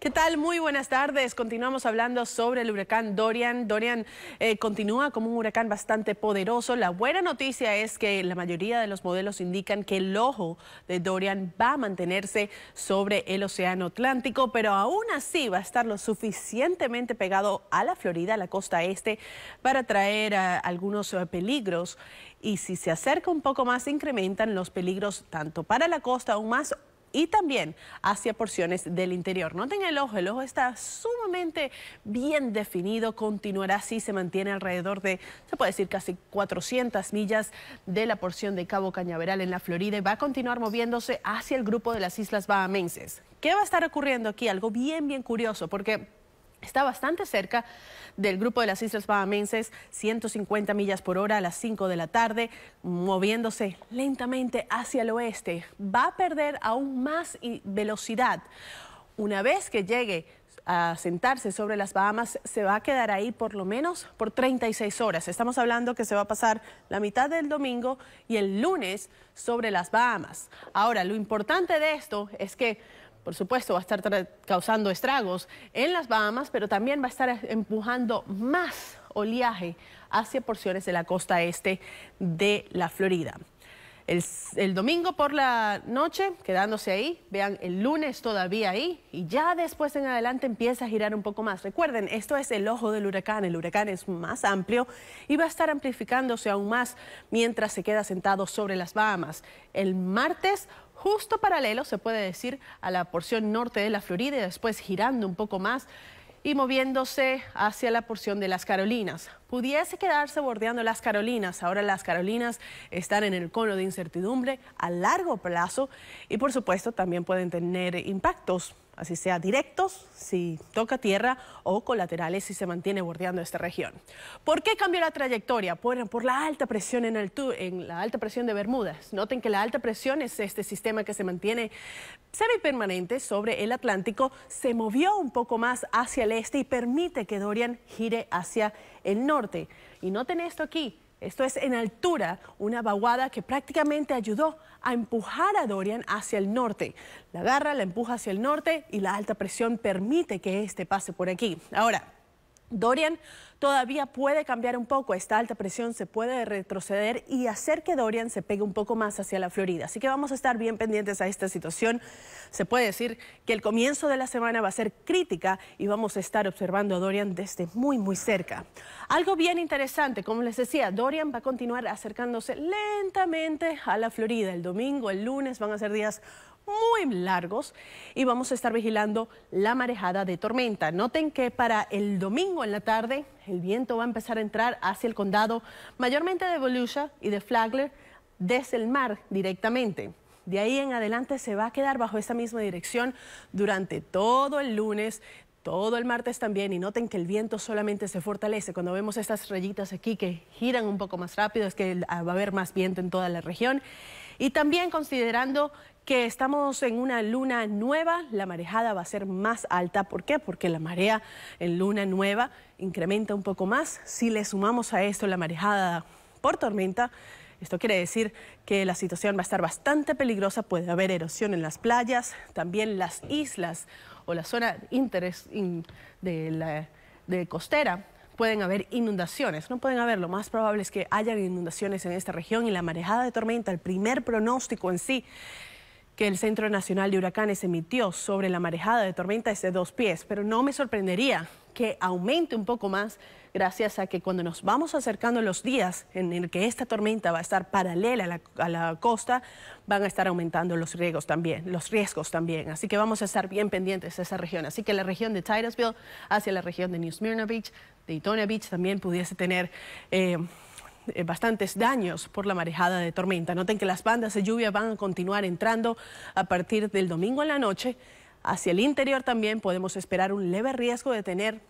¿Qué tal? Muy buenas tardes. Continuamos hablando sobre el huracán Dorian. Dorian eh, continúa como un huracán bastante poderoso. La buena noticia es que la mayoría de los modelos indican que el ojo de Dorian va a mantenerse sobre el Océano Atlántico, pero aún así va a estar lo suficientemente pegado a la Florida, a la costa este, para traer eh, algunos eh, peligros. Y si se acerca un poco más, incrementan los peligros tanto para la costa aún más y también hacia porciones del interior. Noten el ojo, el ojo está sumamente bien definido, continuará así, se mantiene alrededor de, se puede decir, casi 400 millas de la porción de Cabo Cañaveral en la Florida y va a continuar moviéndose hacia el grupo de las Islas Bahamenses. ¿Qué va a estar ocurriendo aquí? Algo bien, bien curioso, porque Está bastante cerca del grupo de las Islas Bahamenses, 150 millas por hora a las 5 de la tarde, moviéndose lentamente hacia el oeste. Va a perder aún más velocidad. Una vez que llegue a sentarse sobre las Bahamas, se va a quedar ahí por lo menos por 36 horas. Estamos hablando que se va a pasar la mitad del domingo y el lunes sobre las Bahamas. Ahora, lo importante de esto es que por supuesto, va a estar causando estragos en las Bahamas, pero también va a estar empujando más oleaje hacia porciones de la costa este de la Florida. El, el, domingo por la noche, quedándose ahí, vean, el lunes todavía ahí, y ya después en adelante empieza a girar un poco más. Recuerden, esto es el ojo del huracán, el huracán es más amplio y va a estar amplificándose aún más mientras se queda sentado sobre las Bahamas. El martes justo paralelo, se puede decir, a la porción norte de la Florida y después girando un poco más y moviéndose hacia la porción de las Carolinas. Pudiese quedarse bordeando las Carolinas. Ahora las Carolinas están en el cono de incertidumbre a largo plazo y por supuesto también pueden tener impactos así sea directos si toca tierra o colaterales si se mantiene bordeando esta región. ¿Por qué cambió la trayectoria? Por, la alta presión en, en la alta presión de Bermudas. Noten que la alta presión es este sistema que se mantiene semipermanente sobre el Atlántico, se movió un poco más hacia el este y permite que Dorian gire hacia el norte. Y noten esto aquí, esto es en altura, una vaguada que prácticamente ayudó a empujar a Dorian hacia el norte. La garra la empuja hacia el norte y la alta presión permite que éste pase por aquí. Ahora, Dorian todavía puede cambiar un poco, esta alta presión se puede retroceder y hacer que Dorian se pegue un poco más hacia la Florida. Así que vamos a estar bien pendientes a esta situación. Se puede decir que el comienzo de la semana va a ser crítica y vamos a estar observando a Dorian desde muy, muy cerca. Algo bien interesante, como les decía, Dorian va a continuar acercándose lentamente a la Florida. El domingo, el lunes van a ser días muy largos y vamos a estar vigilando la marejada de tormenta. Noten que para el domingo en la tarde el viento va a empezar a entrar hacia el condado mayormente de Volusia y de Flagler desde el mar directamente. De ahí en adelante se va a quedar bajo esa misma dirección durante todo el lunes, todo el martes también y noten que el viento solamente se fortalece. Cuando vemos estas rayitas aquí que giran un poco más rápido, es que va a haber más viento en toda la región. Y también considerando que estamos en una luna nueva, la marejada va a ser más alta. ¿Por qué? Porque la marea en luna nueva incrementa un poco más. Si le sumamos a esto la marejada por tormenta, esto quiere decir que la situación va a estar bastante peligrosa, puede haber erosión en las playas, también las islas o la zona interés de, costera pueden haber inundaciones, no pueden haber, lo más probable es que haya inundaciones en esta región y la marejada de tormenta, el primer pronóstico en sí que el Centro Nacional de Huracanes emitió sobre la marejada de tormenta es de dos pies, pero no me sorprendería que aumente un poco más gracias a que cuando nos vamos acercando los días en el que esta tormenta va a estar paralela a la, costa, van a estar aumentando los riesgos también, los riesgos también. Así que vamos a estar bien pendientes de esa región. Así que la región de Titusville hacia la región de New Smyrna Beach, Daytona Beach también pudiese tener... Eh, eh, bastantes daños por la marejada de tormenta. Noten que las bandas de lluvia van a continuar entrando a partir del domingo en la noche. Hacia el interior también podemos esperar un leve riesgo de tener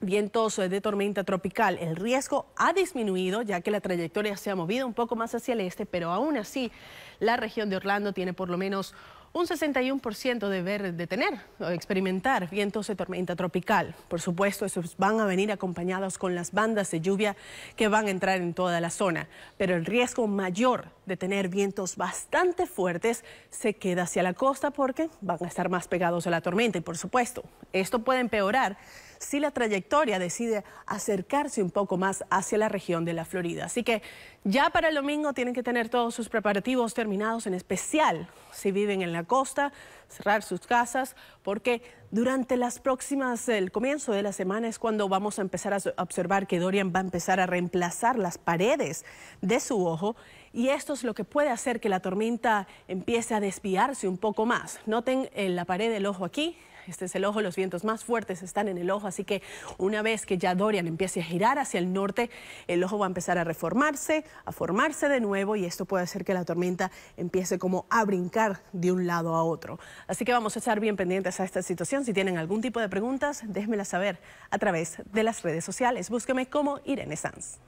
vientos eh, de tormenta tropical. El riesgo ha disminuido ya que la trayectoria se ha movido un poco más hacia el este, pero aún así la región de Orlando tiene por lo menos un 61% ver, de tener o experimentar vientos de tormenta tropical. Por supuesto, esos van a venir acompañados con las bandas de lluvia que van a entrar en toda la zona, pero el riesgo mayor de tener vientos bastante fuertes se queda hacia la costa porque van a estar más pegados a la tormenta y por supuesto, esto puede empeorar si la trayectoria decide acercarse un poco más hacia la región de la Florida. Así que ya para el domingo tienen que tener todos sus preparativos terminados, en especial si viven en la costa, cerrar sus casas, porque durante las próximas, el comienzo de la semana es cuando vamos a empezar a observar que Dorian va a empezar a reemplazar las paredes de su ojo y esto es lo que puede hacer que la tormenta empiece a desviarse un poco más. Noten en eh, la pared del ojo aquí, este es el ojo, los vientos más fuertes están en el ojo, así que una vez que ya Dorian empiece a girar hacia el norte, el ojo va a empezar a reformarse, a formarse de nuevo y esto puede hacer que la tormenta empiece como a brincar de un lado a otro. Así que vamos a estar bien pendientes a esta situación. Si tienen algún tipo de preguntas, déjenmela saber a través de las redes sociales. Búsqueme como Irene Sanz.